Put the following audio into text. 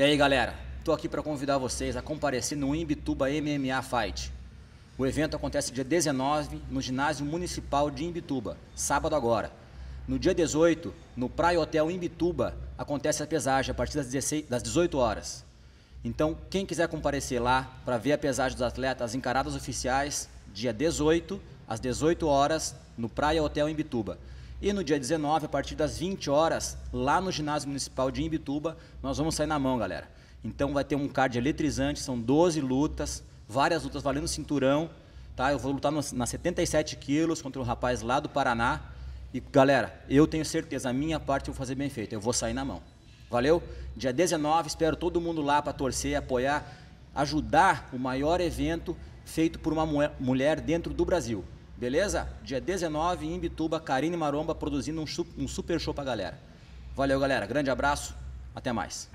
E aí galera, estou aqui para convidar vocês a comparecer no Imbituba MMA Fight. O evento acontece dia 19 no Ginásio Municipal de Imbituba, sábado agora. No dia 18, no Praia Hotel Imbituba, acontece a pesagem a partir das, 16, das 18 horas. Então, quem quiser comparecer lá para ver a pesagem dos atletas, as encaradas oficiais, dia 18, às 18 horas, no Praia Hotel Imbituba. E no dia 19, a partir das 20 horas, lá no ginásio municipal de Imbituba, nós vamos sair na mão, galera. Então vai ter um card eletrizante, são 12 lutas, várias lutas valendo cinturão, tá? Eu vou lutar na nas 77 quilos contra um rapaz lá do Paraná. E galera, eu tenho certeza, a minha parte eu vou fazer bem feita, eu vou sair na mão. Valeu? Dia 19, espero todo mundo lá para torcer, apoiar, ajudar o maior evento feito por uma mulher dentro do Brasil. Beleza? Dia 19 em Bituba, Karine Maromba produzindo um, um super show pra galera. Valeu, galera. Grande abraço. Até mais.